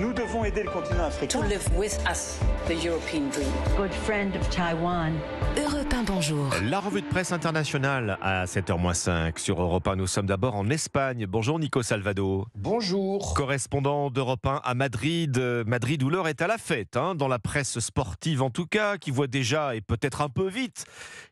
Nous devons aider le continent africain. To live with us, the European dream. Good friend of Taiwan. bonjour. La revue de presse internationale à 7h05 sur Europe 1. Nous sommes d'abord en Espagne. Bonjour Nico Salvado. Bonjour. Correspondant d'Europe 1 à Madrid. Euh, Madrid où l'heure est à la fête, hein, dans la presse sportive en tout cas, qui voit déjà et peut-être un peu vite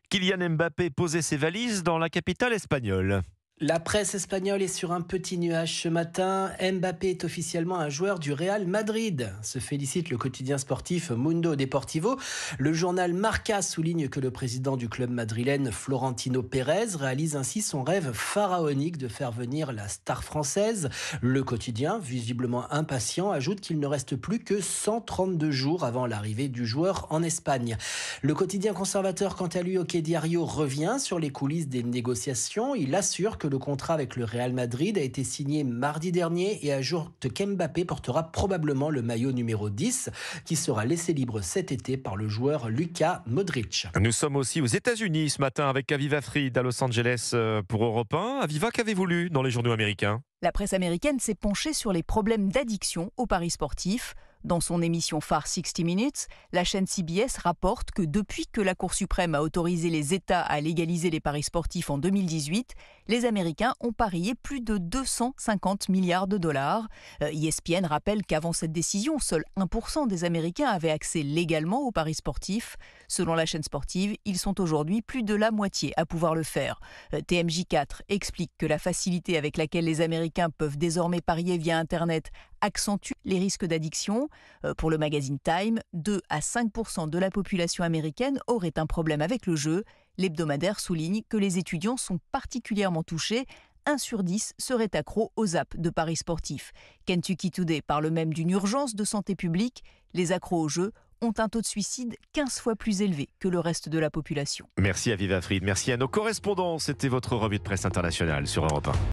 Kylian Mbappé poser ses valises dans la capitale espagnole. La presse espagnole est sur un petit nuage ce matin. Mbappé est officiellement un joueur du Real Madrid, se félicite le quotidien sportif Mundo Deportivo. Le journal Marca souligne que le président du club madrilène, Florentino Pérez, réalise ainsi son rêve pharaonique de faire venir la star française. Le quotidien, visiblement impatient, ajoute qu'il ne reste plus que 132 jours avant l'arrivée du joueur en Espagne. Le quotidien conservateur, quant à lui, Oké Diario, revient sur les coulisses des négociations. Il assure que le contrat avec le Real Madrid a été signé mardi dernier et ajoute qu'Mbappé portera probablement le maillot numéro 10 qui sera laissé libre cet été par le joueur Luca Modric. Nous sommes aussi aux États-Unis ce matin avec Aviva Fried à Los Angeles euh, pour Europe 1. Aviva, qu'avez-vous lu dans les journaux américains La presse américaine s'est penchée sur les problèmes d'addiction aux paris sportifs. Dans son émission phare 60 Minutes, la chaîne CBS rapporte que depuis que la Cour suprême a autorisé les États à légaliser les paris sportifs en 2018, les Américains ont parié plus de 250 milliards de dollars. ESPN euh, e rappelle qu'avant cette décision, seul 1% des Américains avaient accès légalement aux paris sportifs. Selon la chaîne sportive, ils sont aujourd'hui plus de la moitié à pouvoir le faire. Euh, TMJ4 explique que la facilité avec laquelle les Américains peuvent désormais parier via Internet accentue les risques d'addiction. Euh, pour le magazine Time, 2 à 5 de la population américaine aurait un problème avec le jeu. L'hebdomadaire souligne que les étudiants sont particulièrement touchés. 1 sur 10 serait accro aux apps de paris sportifs. Kentucky Today parle même d'une urgence de santé publique. Les accros au jeu ont un taux de suicide 15 fois plus élevé que le reste de la population. Merci à Viva merci à nos correspondants. C'était votre revue de presse internationale sur Europe 1.